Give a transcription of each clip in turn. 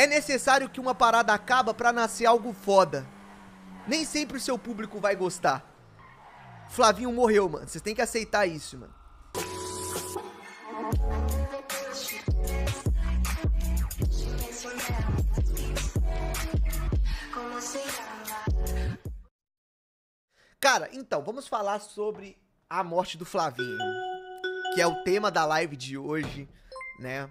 É necessário que uma parada acaba para nascer algo foda. Nem sempre o seu público vai gostar. Flavinho morreu, mano. Vocês têm que aceitar isso, mano. Cara, então, vamos falar sobre a morte do Flavinho, que é o tema da live de hoje, né?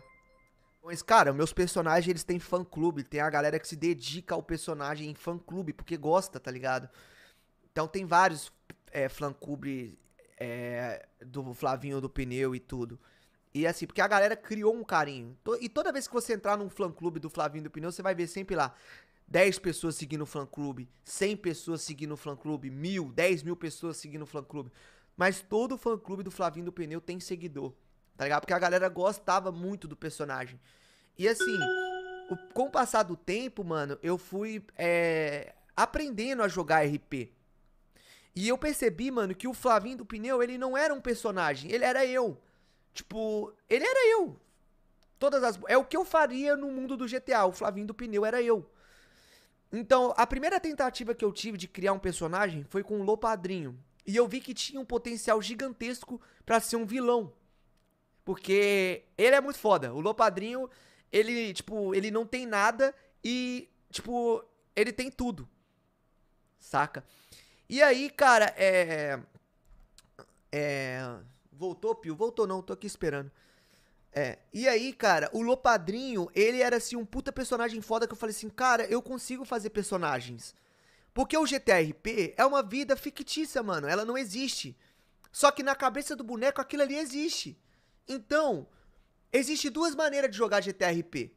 Mas, cara, meus personagens, eles têm fã-clube. Tem a galera que se dedica ao personagem em fã-clube, porque gosta, tá ligado? Então tem vários é, fã-clube é, do Flavinho do Pneu e tudo. E assim, porque a galera criou um carinho. E toda vez que você entrar num fã-clube do Flavinho do Pneu, você vai ver sempre lá 10 pessoas seguindo o fã-clube, 100 pessoas seguindo o fã-clube, mil, 10 mil pessoas seguindo o fã-clube. Mas todo fã-clube do Flavinho do Pneu tem seguidor tá ligado? Porque a galera gostava muito do personagem. E assim, o, com o passar do tempo, mano, eu fui é, aprendendo a jogar RP. E eu percebi, mano, que o Flavinho do Pneu, ele não era um personagem, ele era eu. Tipo, ele era eu. Todas as. É o que eu faria no mundo do GTA. O Flavinho do Pneu era eu. Então, a primeira tentativa que eu tive de criar um personagem foi com o Lopadrinho. E eu vi que tinha um potencial gigantesco para ser um vilão. Porque ele é muito foda. O Lopadrinho, ele, tipo, ele não tem nada e, tipo, ele tem tudo. Saca? E aí, cara, é. É. Voltou, Pio? Voltou não, tô aqui esperando. É. E aí, cara, o Lopadrinho, ele era assim um puta personagem foda que eu falei assim, cara, eu consigo fazer personagens. Porque o GTRP é uma vida fictícia, mano. Ela não existe. Só que na cabeça do boneco aquilo ali existe. Então, existe duas maneiras de jogar GTA RP.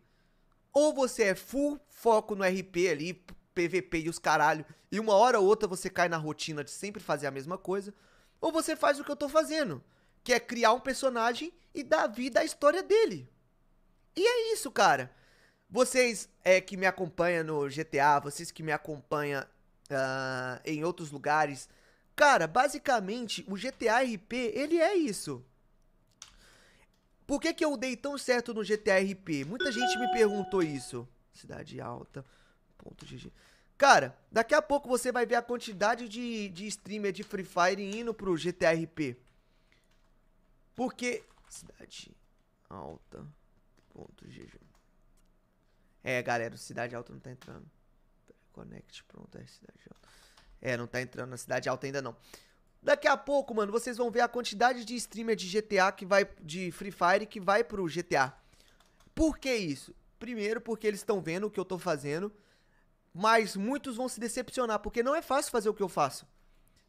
Ou você é full foco no RP ali, PVP e os caralho, e uma hora ou outra você cai na rotina de sempre fazer a mesma coisa, ou você faz o que eu tô fazendo, que é criar um personagem e dar vida à história dele. E é isso, cara. Vocês é, que me acompanham no GTA, vocês que me acompanham uh, em outros lugares, cara, basicamente o GTA RP ele é isso. Por que, que eu dei tão certo no GTRP? Muita gente me perguntou isso. Cidade alta. Ponto GG. Cara, daqui a pouco você vai ver a quantidade de, de streamer de Free Fire indo pro GTRP. Porque. Cidade alta. Ponto GG. É, galera, Cidade Alta não tá entrando. Connect, pronto, é Cidade Alta. É, não tá entrando na Cidade Alta ainda não. Daqui a pouco, mano, vocês vão ver a quantidade de streamer de GTA que vai. de Free Fire que vai pro GTA. Por que isso? Primeiro, porque eles estão vendo o que eu tô fazendo. Mas muitos vão se decepcionar, porque não é fácil fazer o que eu faço.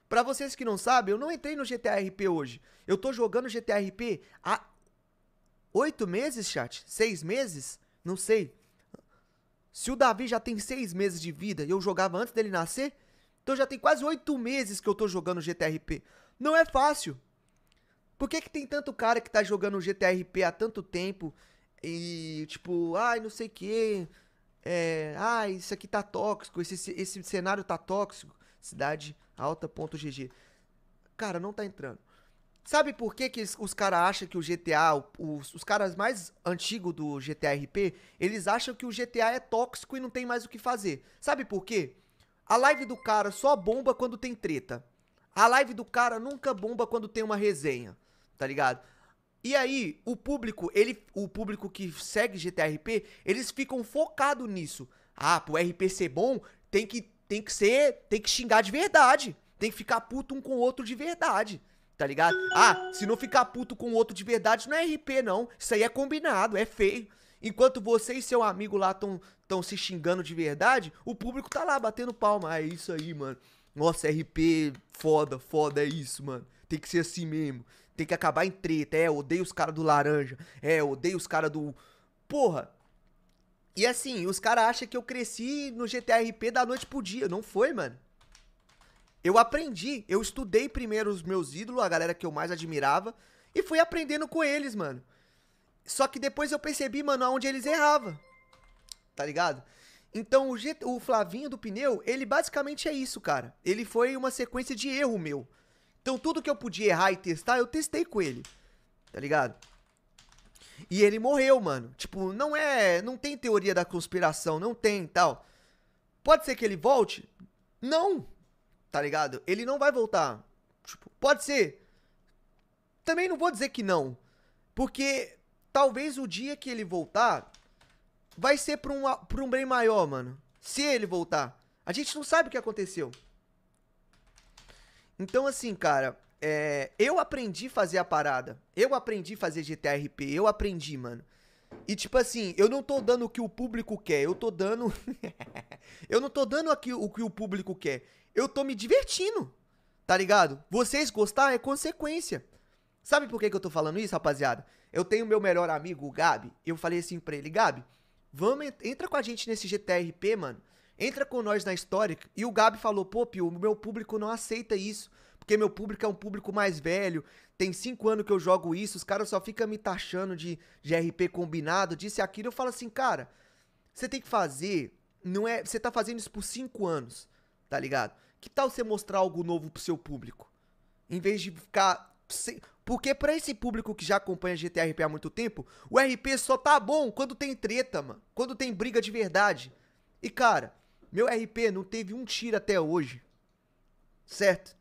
Para vocês que não sabem, eu não entrei no GTA RP hoje. Eu tô jogando GTA RP há oito meses, chat? Seis meses? Não sei. Se o Davi já tem seis meses de vida e eu jogava antes dele nascer, então já tem quase oito meses que eu tô jogando GTRP. Não é fácil. Por que, que tem tanto cara que tá jogando GTRP há tanto tempo e tipo, ai, não sei o que, é, ai, isso aqui tá tóxico, esse, esse cenário tá tóxico, cidade alta.gg. Cara, não tá entrando. Sabe por que, que os caras acham que o GTA, os, os caras mais antigos do GTRP, eles acham que o GTA é tóxico e não tem mais o que fazer. Sabe por quê? A live do cara só bomba quando tem treta. A live do cara nunca bomba quando tem uma resenha, tá ligado? E aí, o público, ele, o público que segue GTRP, eles ficam focado nisso. Ah, pro RP ser bom, tem que tem que ser, tem que xingar de verdade, tem que ficar puto um com o outro de verdade. Tá ligado? Ah, se não ficar puto com o outro de verdade, não é RP, não. Isso aí é combinado, é feio. Enquanto você e seu amigo lá estão tão se xingando de verdade, o público tá lá batendo palma. é isso aí, mano. Nossa, RP, foda, foda, é isso, mano. Tem que ser assim mesmo. Tem que acabar em treta. É, odeio os caras do laranja. É, odeio os caras do. Porra! E assim, os caras acham que eu cresci no GTA RP da noite pro dia. Não foi, mano. Eu aprendi, eu estudei primeiro os meus ídolos, a galera que eu mais admirava, e fui aprendendo com eles, mano. Só que depois eu percebi, mano, aonde eles erravam. Tá ligado? Então o, jeito o Flavinho do pneu, ele basicamente é isso, cara. Ele foi uma sequência de erro meu. Então tudo que eu podia errar e testar, eu testei com ele. Tá ligado? E ele morreu, mano. Tipo, não é. Não tem teoria da conspiração, não tem tal. Pode ser que ele volte? Não. Tá ligado? Ele não vai voltar. Tipo, pode ser. Também não vou dizer que não. Porque talvez o dia que ele voltar vai ser pra um, pra um bem maior, mano. Se ele voltar. A gente não sabe o que aconteceu. Então, assim, cara, é, eu aprendi a fazer a parada. Eu aprendi a fazer GTRP. Eu aprendi, mano. E, tipo assim, eu não tô dando o que o público quer. Eu tô dando. eu não tô dando aqui o que o público quer. Eu tô me divertindo. Tá ligado? Vocês gostar é consequência. Sabe por que, que eu tô falando isso, rapaziada? Eu tenho meu melhor amigo, o Gabi. Eu falei assim pra ele, Gabi, vamos, entra com a gente nesse GTRP, mano. Entra com nós na história. E o Gabi falou, pô, Pio, o meu público não aceita isso. Porque meu público é um público mais velho. Tem cinco anos que eu jogo isso. Os caras só ficam me taxando de GRP combinado, disse aquilo. Eu falo assim, cara, você tem que fazer. Não é. Você tá fazendo isso por cinco anos, tá ligado? Que tal você mostrar algo novo pro seu público? Em vez de ficar. Porque para esse público que já acompanha GTA RP há muito tempo, o RP só tá bom quando tem treta, mano. Quando tem briga de verdade. E cara, meu RP não teve um tiro até hoje. Certo?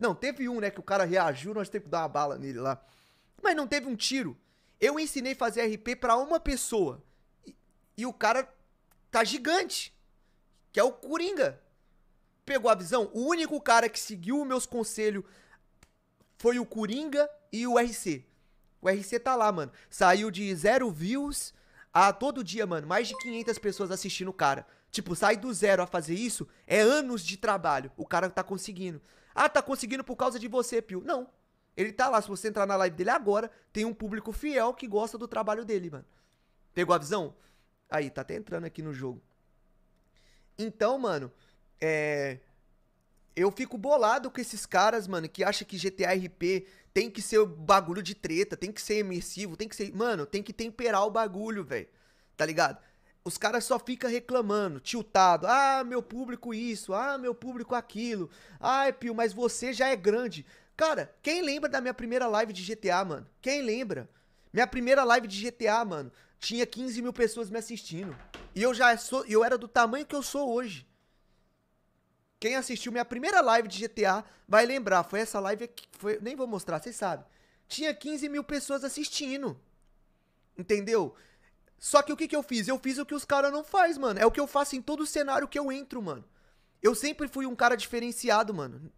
Não, teve um, né, que o cara reagiu, nós temos que dar uma bala nele lá. Mas não teve um tiro. Eu ensinei fazer RP para uma pessoa. E, e o cara tá gigante. Que é o Coringa. Pegou a visão? O único cara que seguiu meus conselhos foi o Coringa e o RC. O RC tá lá, mano. Saiu de zero views a todo dia, mano. Mais de 500 pessoas assistindo o cara. Tipo, sai do zero a fazer isso é anos de trabalho. O cara tá conseguindo. Ah, tá conseguindo por causa de você, Pio. Não. Ele tá lá. Se você entrar na live dele agora, tem um público fiel que gosta do trabalho dele, mano. Pegou a visão? Aí, tá até entrando aqui no jogo. Então, mano, é. Eu fico bolado com esses caras, mano, que acha que GTA RP tem que ser bagulho de treta, tem que ser imersivo, tem que ser. Mano, tem que temperar o bagulho, velho. Tá ligado? Os caras só ficam reclamando, tiltado. Ah, meu público isso, ah, meu público aquilo. Ai, Pio, mas você já é grande. Cara, quem lembra da minha primeira live de GTA, mano? Quem lembra? Minha primeira live de GTA, mano, tinha 15 mil pessoas me assistindo. E eu já sou. Eu era do tamanho que eu sou hoje. Quem assistiu minha primeira live de GTA vai lembrar. Foi essa live que foi. Nem vou mostrar, vocês sabem. Tinha 15 mil pessoas assistindo. Entendeu? Só que o que, que eu fiz? Eu fiz o que os caras não faz, mano. É o que eu faço em todo cenário que eu entro, mano. Eu sempre fui um cara diferenciado, mano.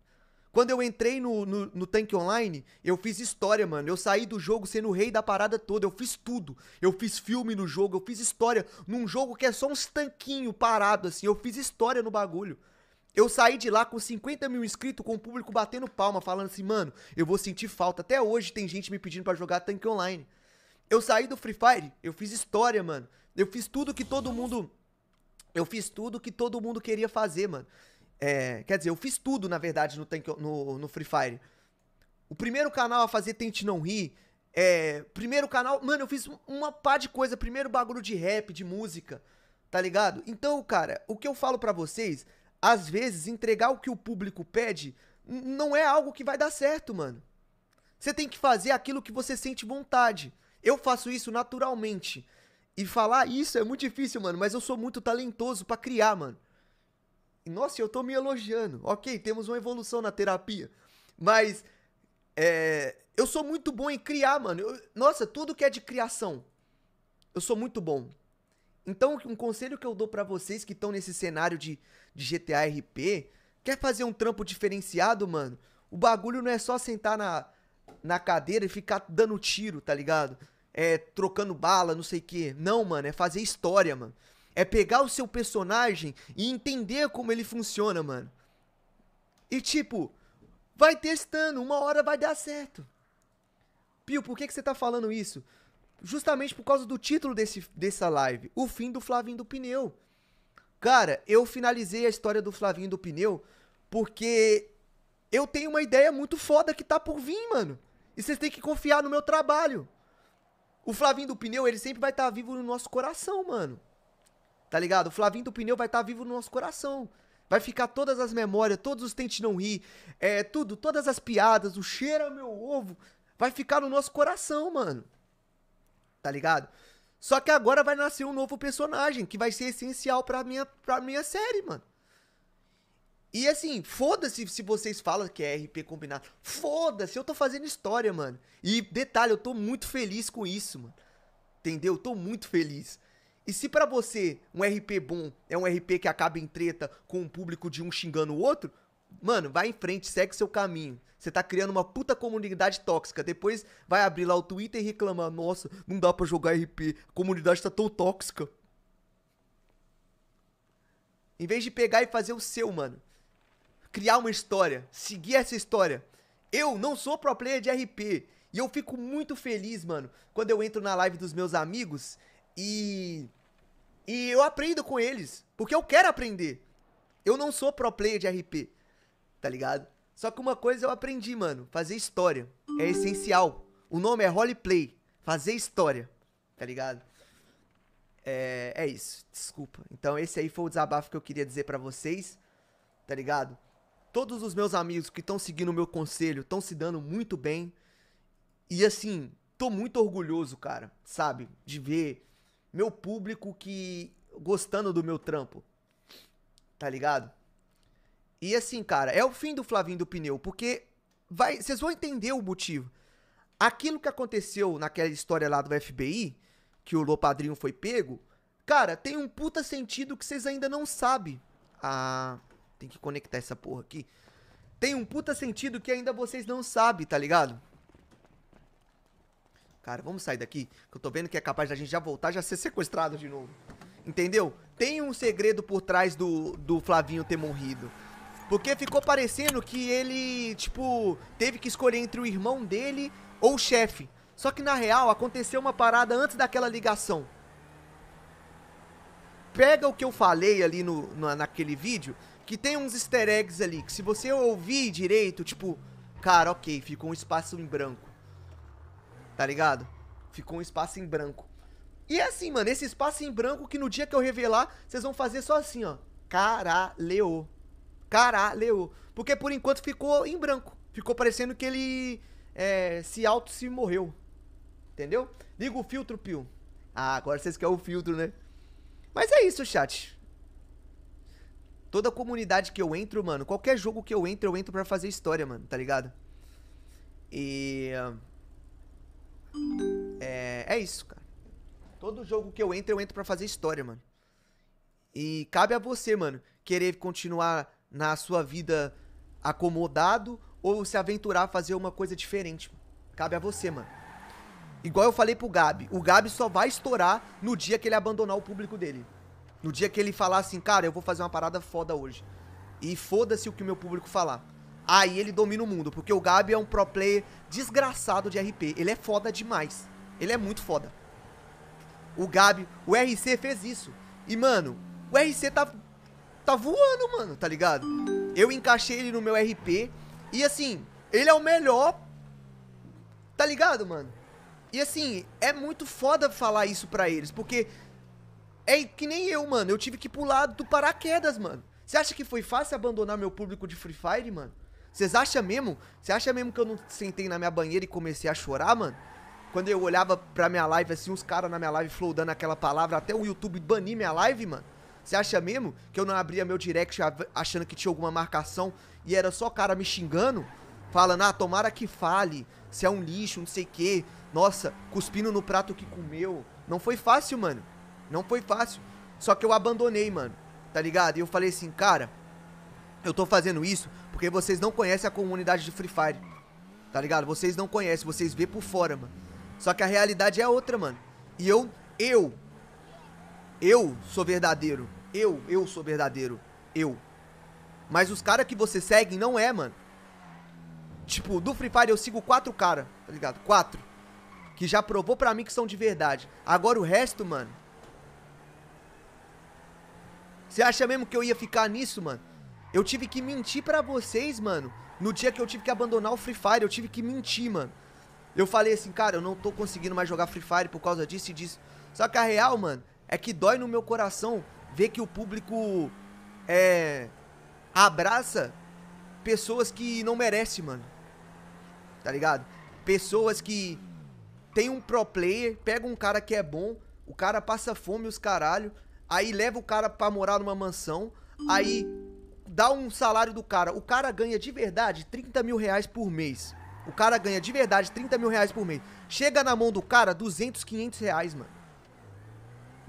Quando eu entrei no, no, no online, eu fiz história, mano. Eu saí do jogo sendo o rei da parada toda. Eu fiz tudo. Eu fiz filme no jogo, eu fiz história. Num jogo que é só uns tanquinhos parado, assim. Eu fiz história no bagulho. Eu saí de lá com 50 mil inscritos, com o público batendo palma, falando assim, mano, eu vou sentir falta. Até hoje tem gente me pedindo para jogar tanque online. Eu saí do Free Fire, eu fiz história, mano. Eu fiz tudo que todo mundo. Eu fiz tudo que todo mundo queria fazer, mano. É, quer dizer, eu fiz tudo, na verdade, no, no, no Free Fire. O primeiro canal a fazer Tente Não Rir. É, primeiro canal. Mano, eu fiz uma pá de coisa. Primeiro bagulho de rap, de música. Tá ligado? Então, cara, o que eu falo para vocês às vezes, entregar o que o público pede não é algo que vai dar certo, mano. Você tem que fazer aquilo que você sente vontade. Eu faço isso naturalmente. E falar isso é muito difícil, mano, mas eu sou muito talentoso para criar, mano. Nossa, eu tô me elogiando. Ok, temos uma evolução na terapia. Mas é, eu sou muito bom em criar, mano. Eu, nossa, tudo que é de criação. Eu sou muito bom. Então, um conselho que eu dou para vocês que estão nesse cenário de, de GTA RP, quer fazer um trampo diferenciado, mano? O bagulho não é só sentar na, na cadeira e ficar dando tiro, tá ligado? É trocando bala, não sei o que. Não, mano, é fazer história, mano. É pegar o seu personagem e entender como ele funciona, mano. E tipo, vai testando, uma hora vai dar certo. Pio, por que, que você tá falando isso? justamente por causa do título desse, dessa live, o fim do Flavinho do Pneu. Cara, eu finalizei a história do Flavinho do Pneu porque eu tenho uma ideia muito foda que tá por vir, mano. E vocês têm que confiar no meu trabalho. O Flavinho do Pneu, ele sempre vai estar tá vivo no nosso coração, mano. Tá ligado? O Flavinho do Pneu vai estar tá vivo no nosso coração. Vai ficar todas as memórias, todos os tentes não rir, é, tudo, todas as piadas, o cheiro ao é meu ovo, vai ficar no nosso coração, mano. Tá ligado? Só que agora vai nascer um novo personagem que vai ser essencial pra minha, pra minha série, mano. E assim, foda-se se vocês falam que é RP combinado. Foda-se, eu tô fazendo história, mano. E detalhe, eu tô muito feliz com isso, mano. Entendeu? Eu tô muito feliz. E se para você um RP bom é um RP que acaba em treta com um público de um xingando o outro, Mano, vai em frente, segue seu caminho. Você tá criando uma puta comunidade tóxica. Depois vai abrir lá o Twitter e reclamar: Nossa, não dá pra jogar RP. A comunidade tá tão tóxica. Em vez de pegar e fazer o seu, mano. Criar uma história. Seguir essa história. Eu não sou pro player de RP. E eu fico muito feliz, mano, quando eu entro na live dos meus amigos e. E eu aprendo com eles. Porque eu quero aprender. Eu não sou pro player de RP tá ligado? Só que uma coisa eu aprendi, mano. Fazer história é essencial. O nome é roleplay. Fazer história, tá ligado? É, é isso, desculpa. Então esse aí foi o desabafo que eu queria dizer para vocês, tá ligado? Todos os meus amigos que estão seguindo o meu conselho estão se dando muito bem. E assim, tô muito orgulhoso, cara, sabe? De ver meu público que gostando do meu trampo, tá ligado? E assim, cara, é o fim do Flavinho do pneu, porque vai, vocês vão entender o motivo. Aquilo que aconteceu naquela história lá do FBI, que o Lopadrinho foi pego, cara, tem um puta sentido que vocês ainda não sabem. Ah, tem que conectar essa porra aqui. Tem um puta sentido que ainda vocês não sabem, tá ligado? Cara, vamos sair daqui, que eu tô vendo que é capaz da gente já voltar já ser sequestrado de novo. Entendeu? Tem um segredo por trás do, do Flavinho ter morrido. Porque ficou parecendo que ele, tipo, teve que escolher entre o irmão dele ou o chefe. Só que na real aconteceu uma parada antes daquela ligação. Pega o que eu falei ali no, na, naquele vídeo, que tem uns easter eggs ali, que se você ouvir direito, tipo, cara, ok, ficou um espaço em branco. Tá ligado? Ficou um espaço em branco. E é assim, mano, esse espaço em branco que no dia que eu revelar, vocês vão fazer só assim, ó. Caralho. Caralho. Porque por enquanto ficou em branco. Ficou parecendo que ele é, se auto se morreu. Entendeu? Liga o filtro, Pio. Ah, agora vocês querem o filtro, né? Mas é isso, chat. Toda comunidade que eu entro, mano, qualquer jogo que eu entro, eu entro para fazer história, mano, tá ligado? E. É, é isso, cara. Todo jogo que eu entro, eu entro para fazer história, mano. E cabe a você, mano, querer continuar na sua vida acomodado ou se aventurar a fazer uma coisa diferente. Cabe a você, mano. Igual eu falei pro Gabi, o Gabi só vai estourar no dia que ele abandonar o público dele. No dia que ele falar assim, cara, eu vou fazer uma parada foda hoje. E foda-se o que o meu público falar. Aí ele domina o mundo, porque o Gabi é um pro player desgraçado de RP. Ele é foda demais. Ele é muito foda. O Gabi, o RC fez isso. E mano, o RC tá tá voando, mano, tá ligado? Eu encaixei ele no meu RP e assim, ele é o melhor, tá ligado, mano? E assim, é muito foda falar isso pra eles, porque é que nem eu, mano, eu tive que pular do paraquedas, mano. Você acha que foi fácil abandonar meu público de Free Fire, mano? Vocês acham mesmo? Você acha mesmo que eu não sentei na minha banheira e comecei a chorar, mano? Quando eu olhava pra minha live, assim, os caras na minha live flodando aquela palavra, até o YouTube banir minha live, mano. Você acha mesmo que eu não abria meu direct achando que tinha alguma marcação e era só cara me xingando? Falando, ah, tomara que fale, você é um lixo, não sei o quê. Nossa, cuspindo no prato que comeu. Não foi fácil, mano. Não foi fácil. Só que eu abandonei, mano. Tá ligado? E eu falei assim, cara, eu tô fazendo isso porque vocês não conhecem a comunidade de Free Fire. Tá ligado? Vocês não conhecem, vocês vê por fora, mano. Só que a realidade é outra, mano. E eu, eu, eu sou verdadeiro. Eu, eu sou verdadeiro. Eu. Mas os caras que você segue não é, mano. Tipo, do Free Fire eu sigo quatro caras, tá ligado? Quatro. Que já provou pra mim que são de verdade. Agora o resto, mano. Você acha mesmo que eu ia ficar nisso, mano? Eu tive que mentir pra vocês, mano. No dia que eu tive que abandonar o Free Fire, eu tive que mentir, mano. Eu falei assim, cara, eu não tô conseguindo mais jogar Free Fire por causa disso e disso. Só que a real, mano, é que dói no meu coração ver que o público é, abraça pessoas que não merecem, mano. Tá ligado? Pessoas que tem um pro player, pega um cara que é bom, o cara passa fome os caralho, aí leva o cara pra morar numa mansão, aí dá um salário do cara. O cara ganha de verdade 30 mil reais por mês. O cara ganha de verdade 30 mil reais por mês. Chega na mão do cara 200, 500 reais, mano.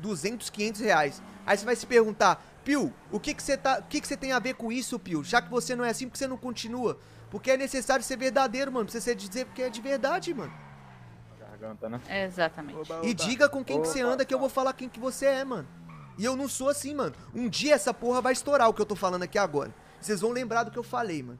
200, 500 reais. Aí você vai se perguntar, Pio, o que que você tá, o que que você tem a ver com isso, Pio? Já que você não é assim, por que você não continua? Porque é necessário ser verdadeiro, mano. Precisa ser dizer porque é de verdade, mano. Garganta, né? exatamente. Oba, oba. E tá. diga com quem oba, que você anda que eu tá. vou falar quem que você é, mano. E eu não sou assim, mano. Um dia essa porra vai estourar o que eu tô falando aqui agora. Vocês vão lembrar do que eu falei, mano.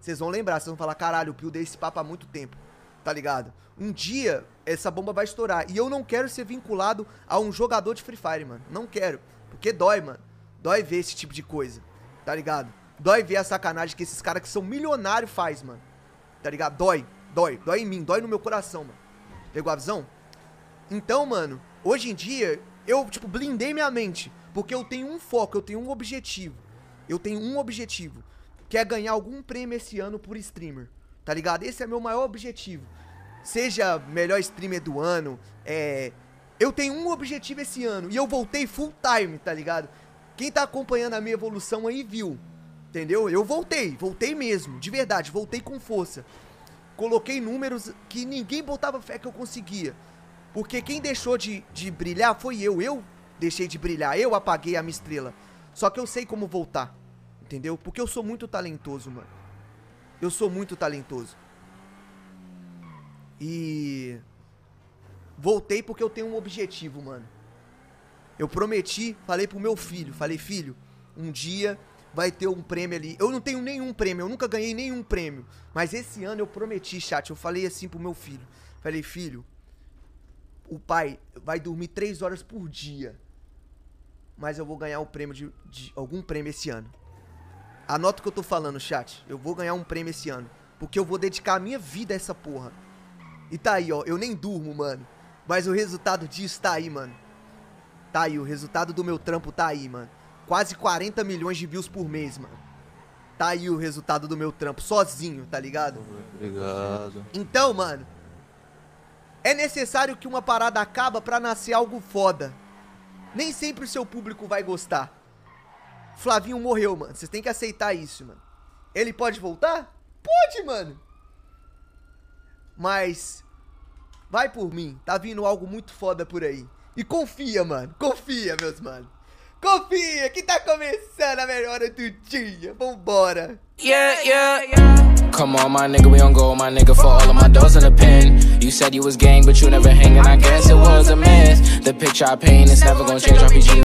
Vocês vão lembrar, vocês vão falar, caralho, o Pio deu esse papo há muito tempo tá ligado? Um dia essa bomba vai estourar. E eu não quero ser vinculado a um jogador de Free Fire, mano. Não quero. Porque dói, mano. Dói ver esse tipo de coisa, tá ligado? Dói ver a sacanagem que esses caras que são milionários faz, mano. Tá ligado? Dói, dói, dói em mim, dói no meu coração, mano. Pegou a visão? Então, mano, hoje em dia, eu, tipo, blindei minha mente. Porque eu tenho um foco, eu tenho um objetivo. Eu tenho um objetivo. Que é ganhar algum prêmio esse ano por streamer tá ligado? Esse é meu maior objetivo. Seja melhor streamer do ano, é. Eu tenho um objetivo esse ano e eu voltei full time, tá ligado? Quem tá acompanhando a minha evolução aí viu, entendeu? Eu voltei, voltei mesmo, de verdade, voltei com força. Coloquei números que ninguém botava fé que eu conseguia. Porque quem deixou de, de brilhar foi eu. Eu deixei de brilhar, eu apaguei a minha estrela. Só que eu sei como voltar, entendeu? Porque eu sou muito talentoso, mano. Eu sou muito talentoso. E voltei porque eu tenho um objetivo, mano. Eu prometi, falei pro meu filho, falei, filho, um dia vai ter um prêmio ali. Eu não tenho nenhum prêmio, eu nunca ganhei nenhum prêmio. Mas esse ano eu prometi, chat, eu falei assim pro meu filho. Falei, filho, o pai vai dormir três horas por dia. Mas eu vou ganhar o prêmio de, de algum prêmio esse ano. Anota o que eu tô falando, chat. Eu vou ganhar um prêmio esse ano. Porque eu vou dedicar a minha vida a essa porra. E tá aí, ó. Eu nem durmo, mano. Mas o resultado disso tá aí, mano. Tá aí, o resultado do meu trampo tá aí, mano. Quase 40 milhões de views por mês, mano. Tá aí o resultado do meu trampo, sozinho, tá ligado? Obrigado. Então, mano. É necessário que uma parada acaba pra nascer algo foda. Nem sempre o seu público vai gostar. Flavinho morreu, mano. Vocês têm que aceitar isso, mano. Ele pode voltar? Pode, mano. Mas vai por mim, tá vindo algo muito foda por aí. E confia, mano. Confia, meus mano. Confia que tá começando a melhor do dia. Vambora. Yeah, yeah, yeah. Come on, my nigga, we on go, my nigga, for all of my doors in the pen. You said you was gang, but you never hanging. I guess it was a mess. The picture I paint is never gonna change. RPG